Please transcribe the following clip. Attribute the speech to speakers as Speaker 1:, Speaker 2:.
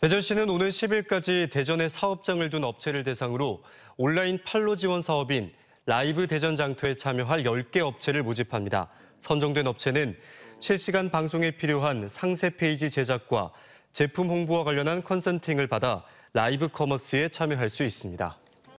Speaker 1: 대전시는 오는 10일까지 대전에 사업장을 둔 업체를 대상으로 온라인 판로 지원 사업인 라이브 대전 장터에 참여할 10개 업체를 모집합니다. 선정된 업체는 실시간 방송에 필요한 상세 페이지 제작과 제품 홍보와 관련한 컨설팅을 받아 라이브 커머스에 참여할 수 있습니다.